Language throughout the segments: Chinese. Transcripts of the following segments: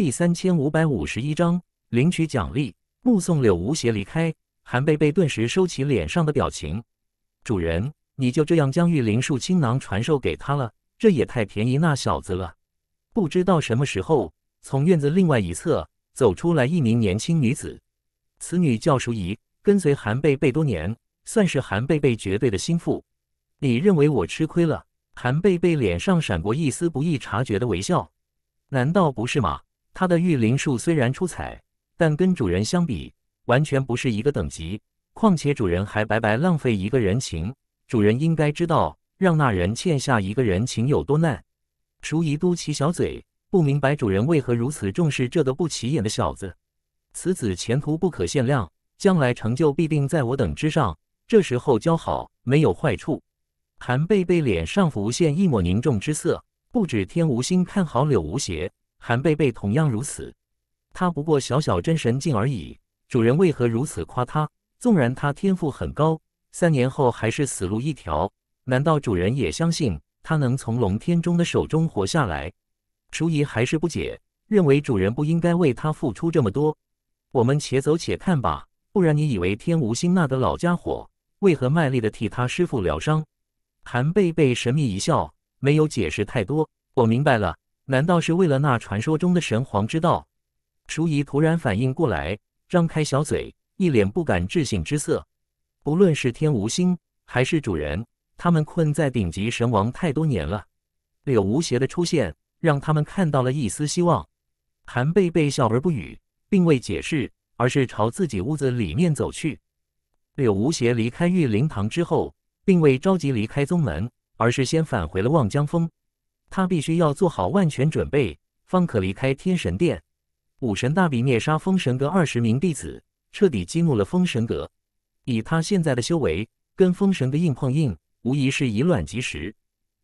第三千五百五十一章领取奖励，目送柳无邪离开，韩贝贝顿时收起脸上的表情。主人，你就这样将玉灵树青囊传授给他了？这也太便宜那小子了。不知道什么时候，从院子另外一侧走出来一名年轻女子。此女叫淑仪，跟随韩贝贝多年，算是韩贝贝绝对的心腹。你认为我吃亏了？韩贝贝脸上闪过一丝不易察觉的微笑。难道不是吗？他的御灵术虽然出彩，但跟主人相比，完全不是一个等级。况且主人还白白浪费一个人情，主人应该知道让那人欠下一个人情有多难。淑仪嘟起小嘴，不明白主人为何如此重视这个不起眼的小子。此子前途不可限量，将来成就必定在我等之上。这时候交好没有坏处。韩贝贝脸上浮现一抹凝重之色，不止天无心看好柳无邪。韩贝贝同样如此，他不过小小真神境而已。主人为何如此夸他？纵然他天赋很高，三年后还是死路一条。难道主人也相信他能从龙天中的手中活下来？楚仪还是不解，认为主人不应该为他付出这么多。我们且走且看吧，不然你以为天无心那个老家伙为何卖力的替他师傅疗伤？韩贝贝神秘一笑，没有解释太多。我明白了。难道是为了那传说中的神皇之道？淑仪突然反应过来，张开小嘴，一脸不敢置信之色。不论是天无心还是主人，他们困在顶级神王太多年了。柳无邪的出现，让他们看到了一丝希望。韩贝贝笑而不语，并未解释，而是朝自己屋子里面走去。柳无邪离开玉灵堂之后，并未着急离开宗门，而是先返回了望江峰。他必须要做好万全准备，方可离开天神殿。武神大比灭杀封神阁二十名弟子，彻底激怒了封神阁。以他现在的修为，跟封神阁硬碰硬，无疑是以卵击石。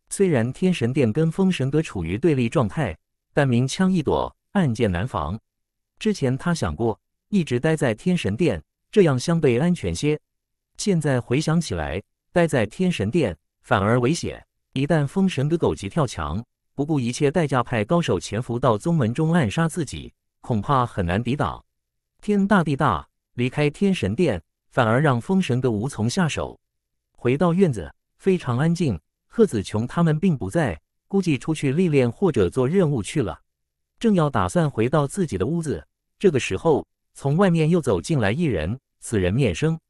虽然天神殿跟封神阁处于对立状态，但明枪易躲，暗箭难防。之前他想过一直待在天神殿，这样相对安全些。现在回想起来，待在天神殿反而危险。一旦封神阁狗急跳墙，不顾一切代价派高手潜伏到宗门中暗杀自己，恐怕很难抵挡。天大地大，离开天神殿反而让封神阁无从下手。回到院子，非常安静，贺子琼他们并不在，估计出去历练或者做任务去了。正要打算回到自己的屋子，这个时候从外面又走进来一人，此人面生。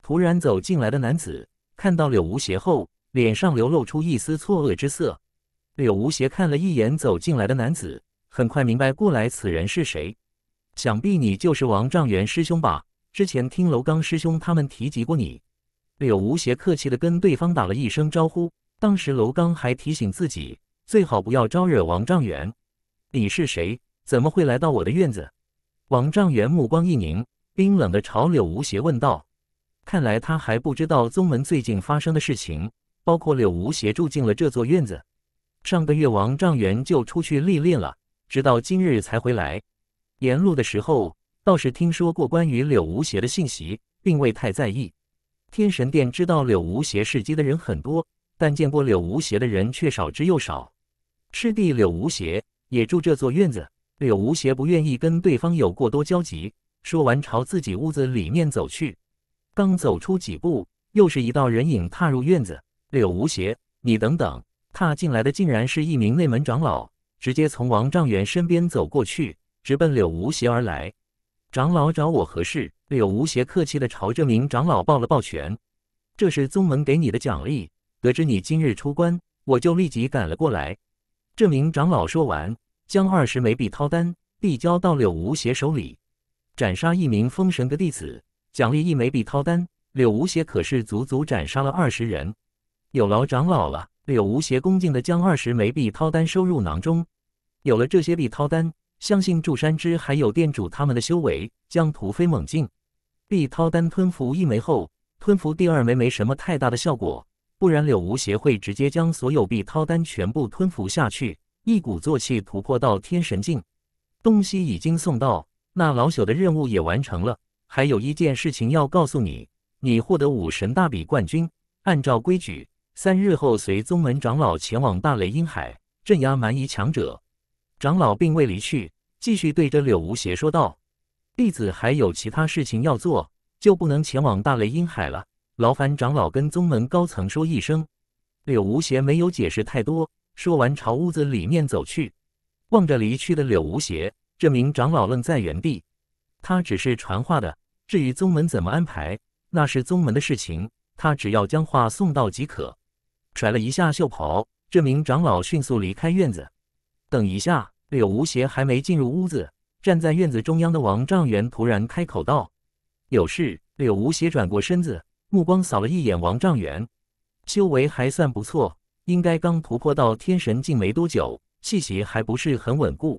突然走进来的男子看到柳无邪后。脸上流露出一丝错愕之色，柳无邪看了一眼走进来的男子，很快明白过来此人是谁。想必你就是王丈元师兄吧？之前听楼刚师兄他们提及过你。柳无邪客气的跟对方打了一声招呼。当时楼刚还提醒自己最好不要招惹王丈元。你是谁？怎么会来到我的院子？王丈元目光一凝，冰冷的朝柳无邪问道。看来他还不知道宗门最近发生的事情。包括柳无邪住进了这座院子。上个月王丈元就出去历练了，直到今日才回来。沿路的时候倒是听说过关于柳无邪的信息，并未太在意。天神殿知道柳无邪事迹的人很多，但见过柳无邪的人却少之又少。师弟柳无邪也住这座院子。柳无邪不愿意跟对方有过多交集。说完，朝自己屋子里面走去。刚走出几步，又是一道人影踏入院子。柳无邪，你等等！踏进来的竟然是一名内门长老，直接从王丈元身边走过去，直奔柳无邪而来。长老找我何事？柳无邪客气的朝这名长老抱了抱拳。这是宗门给你的奖励。得知你今日出关，我就立即赶了过来。这名长老说完，将二十枚币掏丹递交到柳无邪手里。斩杀一名封神的弟子，奖励一枚币掏丹。柳无邪可是足足斩杀了二十人。有劳长老了，柳无邪恭敬地将二十枚碧掏丹收入囊中。有了这些碧掏丹，相信祝山之还有店主他们的修为将突飞猛进。碧掏丹吞服一枚后，吞服第二枚没什么太大的效果，不然柳无邪会直接将所有碧掏丹全部吞服下去，一鼓作气突破到天神境。东西已经送到，那老朽的任务也完成了。还有一件事情要告诉你，你获得武神大比冠军，按照规矩。三日后随宗门长老前往大雷音海镇压蛮夷强者。长老并未离去，继续对着柳无邪说道：“弟子还有其他事情要做，就不能前往大雷音海了。劳烦长老跟宗门高层说一声。”柳无邪没有解释太多，说完朝屋子里面走去。望着离去的柳无邪，这名长老愣在原地。他只是传话的，至于宗门怎么安排，那是宗门的事情，他只要将话送到即可。甩了一下袖袍，这名长老迅速离开院子。等一下，柳无邪还没进入屋子，站在院子中央的王丈元突然开口道：“有事。”柳无邪转过身子，目光扫了一眼王丈元，修为还算不错，应该刚突破到天神境没多久，气息还不是很稳固。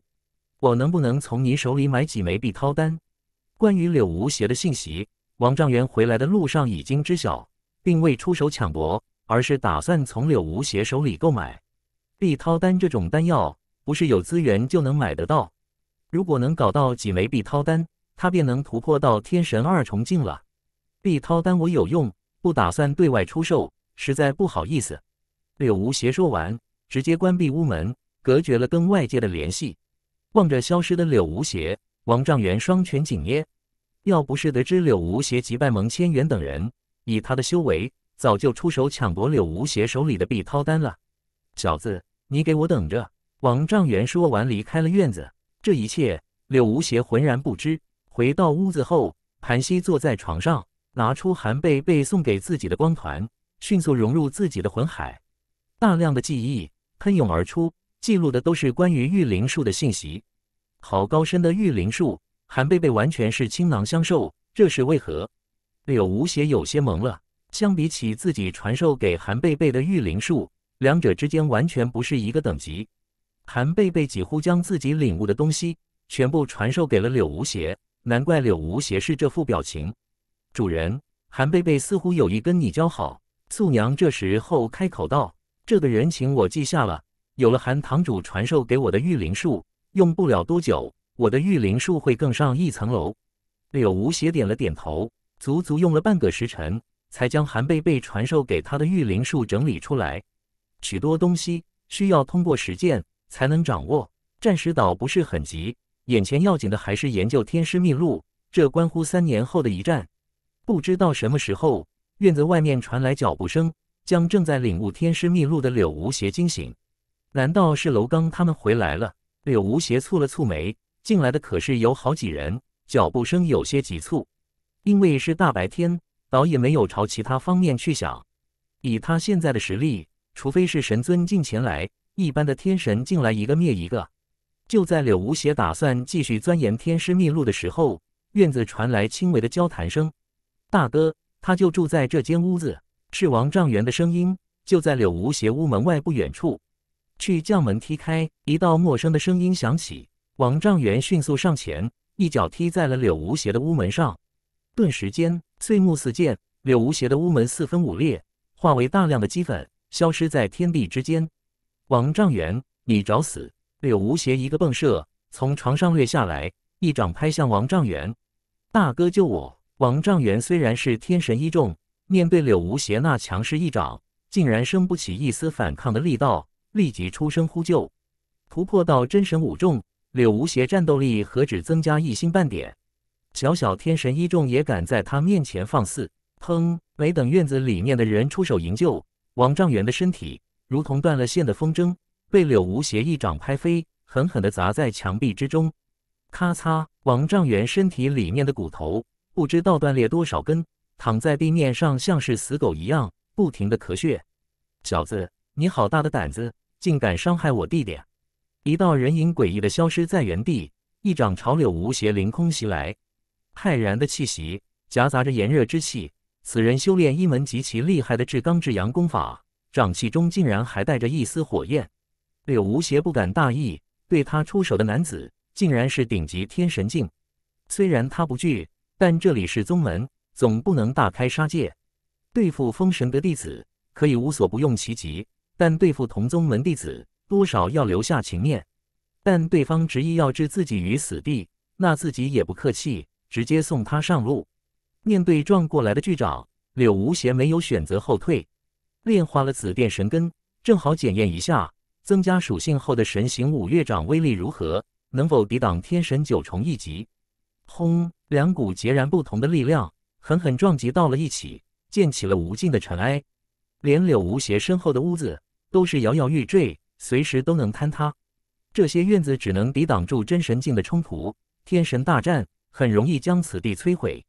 我能不能从你手里买几枚碧涛丹？关于柳无邪的信息，王丈元回来的路上已经知晓，并未出手抢夺。而是打算从柳无邪手里购买，碧涛丹这种丹药不是有资源就能买得到。如果能搞到几枚碧涛丹，他便能突破到天神二重境了。碧涛丹我有用，不打算对外出售，实在不好意思。柳无邪说完，直接关闭屋门，隔绝了跟外界的联系。望着消失的柳无邪，王丈元双拳紧捏。要不是得知柳无邪击败蒙千元等人，以他的修为。早就出手抢夺柳无邪手里的币涛单了，小子，你给我等着！王丈元说完离开了院子。这一切，柳无邪浑然不知。回到屋子后，盘膝坐在床上，拿出韩贝贝送给自己的光团，迅速融入自己的魂海。大量的记忆喷涌而出，记录的都是关于御灵术的信息。好高深的御灵术，韩贝贝完全是倾囊相授，这是为何？柳无邪有些懵了。相比起自己传授给韩贝贝的御灵术，两者之间完全不是一个等级。韩贝贝几乎将自己领悟的东西全部传授给了柳无邪，难怪柳无邪是这副表情。主人，韩贝贝似乎有意跟你交好。素娘这时候开口道：“这个人情我记下了。有了韩堂主传授给我的御灵术，用不了多久，我的御灵术会更上一层楼。”柳无邪点了点头，足足用了半个时辰。才将韩贝贝传授给他的御灵术整理出来，许多东西需要通过实践才能掌握。暂时倒不是很急，眼前要紧的还是研究天师秘录，这关乎三年后的一战。不知道什么时候，院子外面传来脚步声，将正在领悟天师秘录的柳无邪惊醒。难道是楼刚他们回来了？柳无邪蹙了蹙眉，进来的可是有好几人，脚步声有些急促，因为是大白天。倒也没有朝其他方面去想，以他现在的实力，除非是神尊进前来，一般的天神进来一个灭一个。就在柳无邪打算继续钻研天师秘录的时候，院子传来轻微的交谈声：“大哥，他就住在这间屋子。”是王丈元的声音，就在柳无邪屋门外不远处。去将门踢开，一道陌生的声音响起。王丈元迅速上前，一脚踢在了柳无邪的屋门上。顿时间，碎木四溅，柳无邪的屋门四分五裂，化为大量的齑粉，消失在天地之间。王丈元，你找死！柳无邪一个蹦射，从床上掠下来，一掌拍向王丈元。大哥救我！王丈元虽然是天神一众，面对柳无邪那强势一掌，竟然生不起一丝反抗的力道，立即出声呼救。突破到真神五重，柳无邪战斗力何止增加一星半点。小小天神一众也敢在他面前放肆？砰！没等院子里面的人出手营救，王丈元的身体如同断了线的风筝，被柳无邪一掌拍飞，狠狠地砸在墙壁之中。咔嚓！王丈元身体里面的骨头不知道断裂多少根，躺在地面上像是死狗一样，不停地咳血。小子，你好大的胆子，竟敢伤害我弟弟！一道人影诡异的消失在原地，一掌朝柳无邪凌空袭来。骇然的气息夹杂着炎热之气，此人修炼一门极其厉害的至刚至阳功法，掌气中竟然还带着一丝火焰。柳无邪不敢大意，对他出手的男子竟然是顶级天神境。虽然他不惧，但这里是宗门，总不能大开杀戒。对付封神的弟子，可以无所不用其极，但对付同宗门弟子，多少要留下情面。但对方执意要置自己于死地，那自己也不客气。直接送他上路。面对撞过来的巨爪，柳无邪没有选择后退，炼化了紫电神根，正好检验一下增加属性后的神行五岳掌威力如何，能否抵挡天神九重一击。轰！两股截然不同的力量狠狠撞击到了一起，溅起了无尽的尘埃，连柳无邪身后的屋子都是摇摇欲坠，随时都能坍塌。这些院子只能抵挡住真神境的冲突，天神大战。很容易将此地摧毁。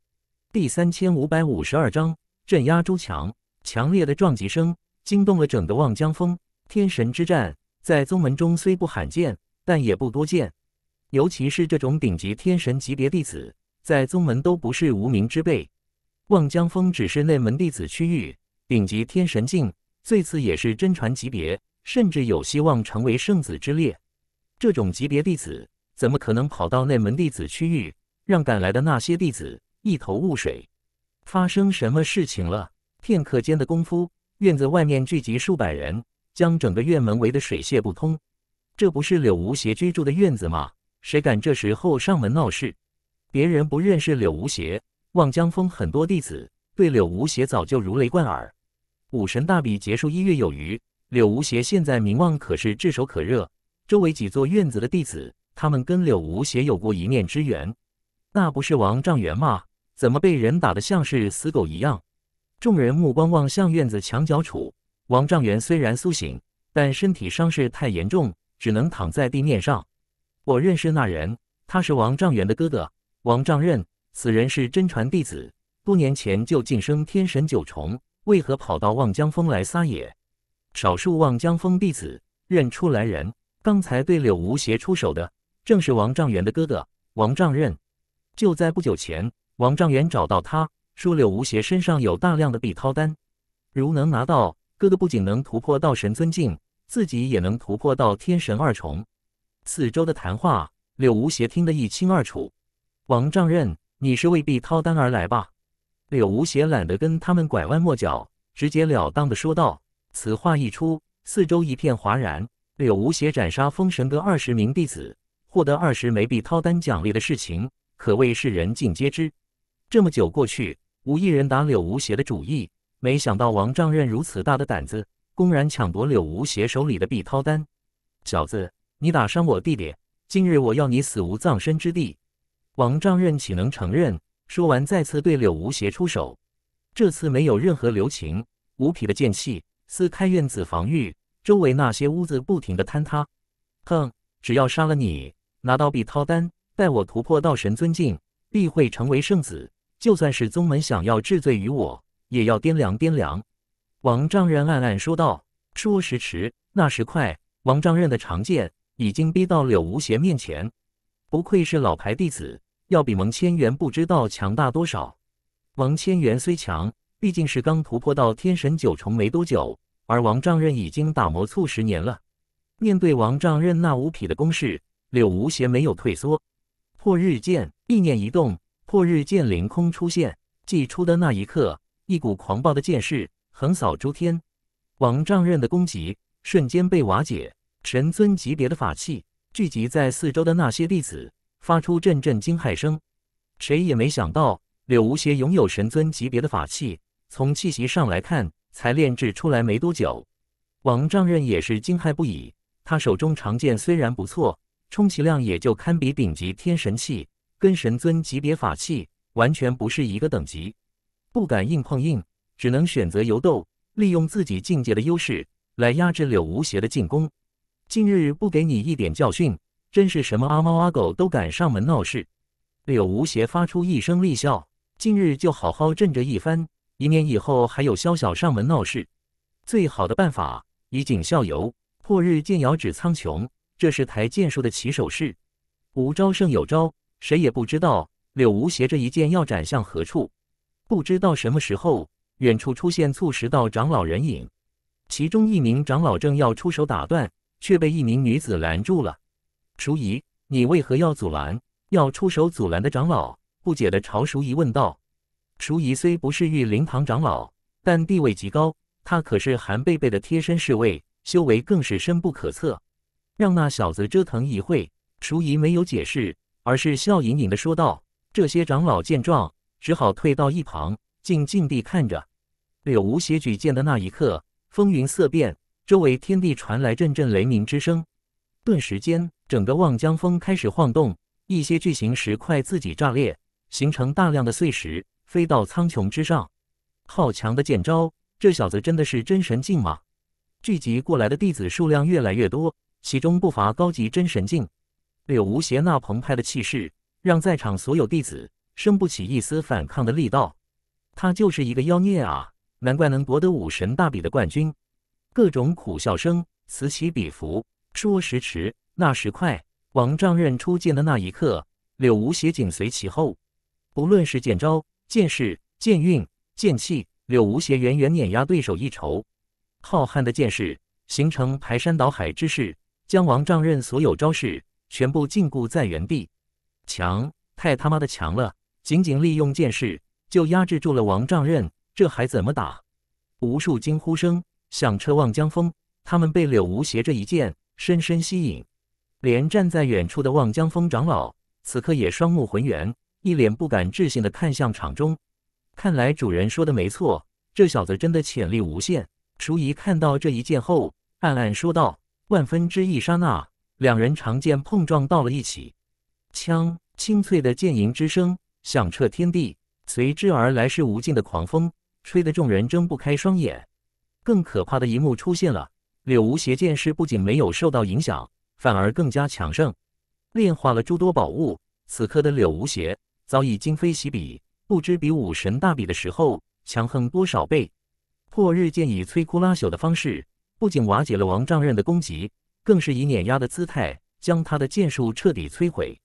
第三千五百五十二章镇压周强。强烈的撞击声惊动了整个望江峰。天神之战在宗门中虽不罕见，但也不多见。尤其是这种顶级天神级别弟子，在宗门都不是无名之辈。望江峰只是内门弟子区域，顶级天神境，最次也是真传级别，甚至有希望成为圣子之列。这种级别弟子怎么可能跑到内门弟子区域？让赶来的那些弟子一头雾水，发生什么事情了？片刻间的功夫，院子外面聚集数百人，将整个院门围得水泄不通。这不是柳无邪居住的院子吗？谁敢这时候上门闹事？别人不认识柳无邪，望江峰很多弟子对柳无邪早就如雷贯耳。武神大比结束一月有余，柳无邪现在名望可是炙手可热。周围几座院子的弟子，他们跟柳无邪有过一面之缘。那不是王丈元吗？怎么被人打得像是死狗一样？众人目光望向院子墙角处。王丈元虽然苏醒，但身体伤势太严重，只能躺在地面上。我认识那人，他是王丈元的哥哥王丈任。此人是真传弟子，多年前就晋升天神九重，为何跑到望江峰来撒野？少数望江峰弟子认出来人，刚才对柳无邪出手的，正是王丈元的哥哥王丈任。就在不久前，王丈元找到他说：“柳无邪身上有大量的碧涛丹，如能拿到，哥哥不仅能突破到神尊境，自己也能突破到天神二重。”四周的谈话，柳无邪听得一清二楚。王丈任，你是为碧涛丹而来吧？柳无邪懒得跟他们拐弯抹角，直截了当的说道。此话一出，四周一片哗然。柳无邪斩杀封神阁二十名弟子，获得二十枚碧涛丹奖励的事情。可谓是人尽皆知。这么久过去，无一人打柳无邪的主意，没想到王丈人如此大的胆子，公然抢夺柳无邪手里的碧涛丹。小子，你打伤我弟弟，今日我要你死无葬身之地！王丈人岂能承认？说完，再次对柳无邪出手，这次没有任何留情，无匹的剑气撕开院子防御，周围那些屋子不停的坍塌。哼，只要杀了你，拿到碧涛丹。待我突破道神尊境，必会成为圣子。就算是宗门想要治罪于我，也要掂量掂量。”王丈人暗暗说道。说时迟，那时快，王丈人的长剑已经逼到柳无邪面前。不愧是老牌弟子，要比蒙千元不知道强大多少。蒙千元虽强，毕竟是刚突破到天神九重没多久，而王丈人已经打磨促十年了。面对王丈人那无匹的攻势，柳无邪没有退缩。破日剑意念一动，破日剑凌空出现。祭出的那一刻，一股狂暴的剑势横扫诸天，王丈刃的攻击瞬间被瓦解。神尊级别的法器，聚集在四周的那些弟子发出阵阵惊骇声。谁也没想到，柳无邪拥有神尊级别的法器。从气息上来看，才炼制出来没多久。王丈刃也是惊骇不已。他手中长剑虽然不错。充其量也就堪比顶级天神器，跟神尊级别法器完全不是一个等级。不敢硬碰硬，只能选择游斗，利用自己境界的优势来压制柳无邪的进攻。今日不给你一点教训，真是什么阿猫阿狗都敢上门闹事。柳无邪发出一声厉笑，今日就好好震着一番，以免以后还有宵小上门闹事。最好的办法以儆效尤，破日剑摇指苍穹。这是台剑术的起手式，无招胜有招，谁也不知道柳无邪这一剑要斩向何处。不知道什么时候，远处出现促十道长老人影，其中一名长老正要出手打断，却被一名女子拦住了。淑仪，你为何要阻拦？要出手阻拦的长老不解地朝淑仪问道。淑仪虽不是御灵堂长老，但地位极高，她可是韩贝贝的贴身侍卫，修为更是深不可测。让那小子折腾一会。淑仪没有解释，而是笑盈盈地说道。这些长老见状，只好退到一旁，静静地看着。柳无邪举剑的那一刻，风云色变，周围天地传来阵阵雷鸣之声。顿时间，整个望江峰开始晃动，一些巨型石块自己炸裂，形成大量的碎石飞到苍穹之上。好强的剑招！这小子真的是真神境吗？聚集过来的弟子数量越来越多。其中不乏高级真神境。柳无邪那澎湃的气势，让在场所有弟子生不起一丝反抗的力道。他就是一个妖孽啊！难怪能夺得武神大比的冠军。各种苦笑声此起彼伏。说时迟，那时快，王丈刃出剑的那一刻，柳无邪紧随其后。不论是剑招、剑势、剑韵、剑气，柳无邪远远碾压对手一筹。浩瀚的剑势形成排山倒海之势。将王丈人所有招式全部禁锢在原地，强，太他妈的强了！仅仅利用剑势就压制住了王丈人，这还怎么打？无数惊呼声响彻望江峰，他们被柳无邪这一剑深深吸引，连站在远处的望江峰长老此刻也双目浑圆，一脸不敢置信的看向场中。看来主人说的没错，这小子真的潜力无限。淑仪看到这一剑后，暗暗说道。万分之一刹那，两人长剑碰撞到了一起，枪清脆的剑吟之声响彻天地，随之而来是无尽的狂风，吹得众人睁不开双眼。更可怕的一幕出现了，柳无邪剑士不仅没有受到影响，反而更加强盛，炼化了诸多宝物。此刻的柳无邪早已今非昔比，不知比武神大比的时候强横多少倍。破日剑以摧枯拉朽的方式。不仅瓦解了王丈人的攻击，更是以碾压的姿态将他的剑术彻底摧毁。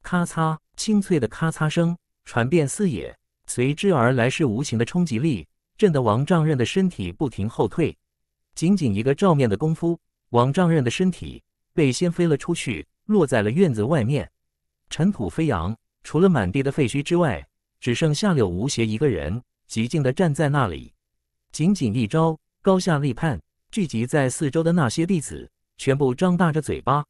咔嚓，清脆的咔嚓声传遍四野，随之而来是无形的冲击力，震得王丈人的身体不停后退。仅仅一个照面的功夫，王丈人的身体被掀飞了出去，落在了院子外面，尘土飞扬。除了满地的废墟之外，只剩下柳无邪一个人，寂静地站在那里。仅仅一招，高下立判。聚集在四周的那些弟子全部张大着嘴巴，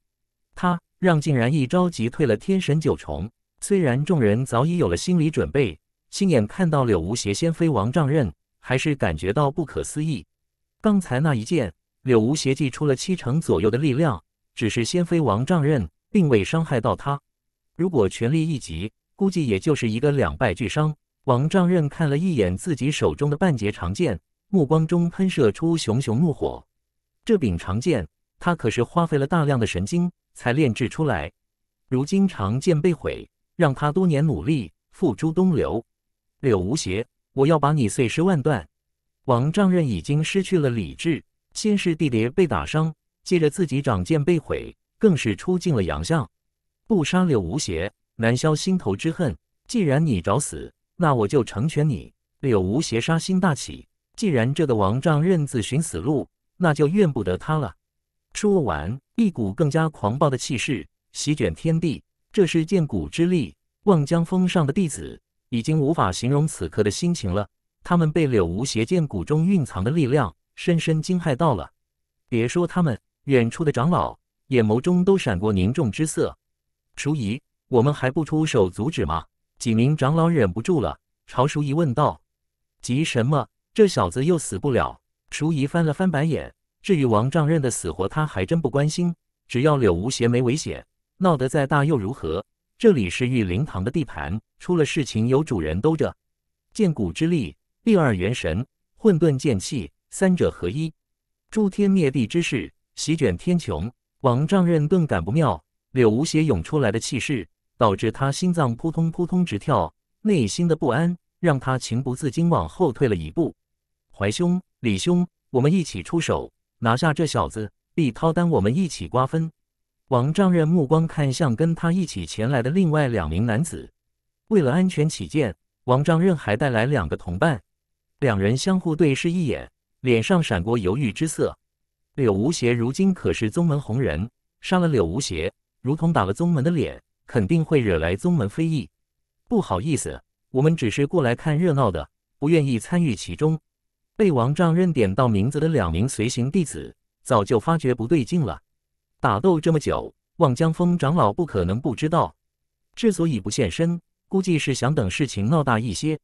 他让竟然一招击退了天神九重。虽然众人早已有了心理准备，亲眼看到柳无邪先飞王杖刃，还是感觉到不可思议。刚才那一剑，柳无邪祭出了七成左右的力量，只是先飞王杖刃并未伤害到他。如果全力一击，估计也就是一个两败俱伤。王杖刃看了一眼自己手中的半截长剑。目光中喷射出熊熊怒火，这柄长剑，他可是花费了大量的神经才炼制出来。如今长剑被毁，让他多年努力付诸东流。柳无邪，我要把你碎尸万段！王丈人已经失去了理智，先是弟弟被打伤，接着自己长剑被毁，更是出尽了洋相。不杀柳无邪，难消心头之恨。既然你找死，那我就成全你。柳无邪杀心大起。既然这个王杖认自寻死路，那就怨不得他了。说完，一股更加狂暴的气势席卷天地，这是剑骨之力。望江峰上的弟子已经无法形容此刻的心情了，他们被柳无邪剑骨中蕴藏的力量深深惊骇到了。别说他们，远处的长老眼眸中都闪过凝重之色。淑仪，我们还不出手阻止吗？几名长老忍不住了，朝淑仪问道：“急什么？”这小子又死不了。淑仪翻了翻白眼。至于王丈人的死活，他还真不关心。只要柳无邪没危险，闹得再大又如何？这里是御灵堂的地盘，出了事情有主人兜着。剑骨之力，第二元神，混沌剑气，三者合一，诛天灭地之势席卷天穹。王丈人顿感不妙，柳无邪涌出来的气势，导致他心脏扑通扑通直跳，内心的不安让他情不自禁往后退了一步。怀兄，李兄，我们一起出手拿下这小子，必掏单，我们一起瓜分。王丈人目光看向跟他一起前来的另外两名男子，为了安全起见，王丈人还带来两个同伴。两人相互对视一眼，脸上闪过犹豫之色。柳无邪如今可是宗门红人，杀了柳无邪，如同打了宗门的脸，肯定会惹来宗门非议。不好意思，我们只是过来看热闹的，不愿意参与其中。被王丈认点到名字的两名随行弟子早就发觉不对劲了。打斗这么久，望江峰长老不可能不知道。之所以不现身，估计是想等事情闹大一些。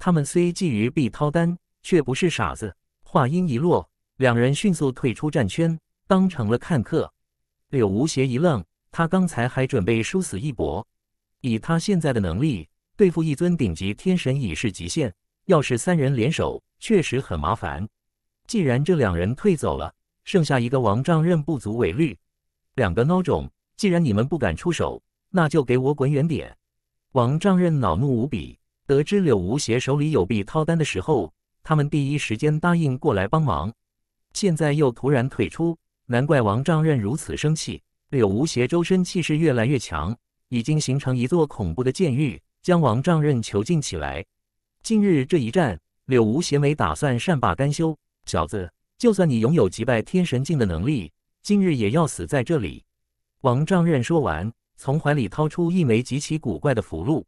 他们虽觊觎碧涛丹，却不是傻子。话音一落，两人迅速退出战圈，当成了看客。柳无邪一愣，他刚才还准备殊死一搏。以他现在的能力，对付一尊顶级天神已是极限。要是三人联手，确实很麻烦。既然这两人退走了，剩下一个王丈人不足为虑。两个孬种，既然你们不敢出手，那就给我滚远点！王丈人恼怒无比，得知柳无邪手里有币掏单的时候，他们第一时间答应过来帮忙，现在又突然退出，难怪王丈人如此生气。柳无邪周身气势越来越强，已经形成一座恐怖的监狱，将王丈人囚禁起来。今日这一战。柳无邪没打算善罢甘休，小子，就算你拥有击败天神境的能力，今日也要死在这里。王丈人说完，从怀里掏出一枚极其古怪的符箓。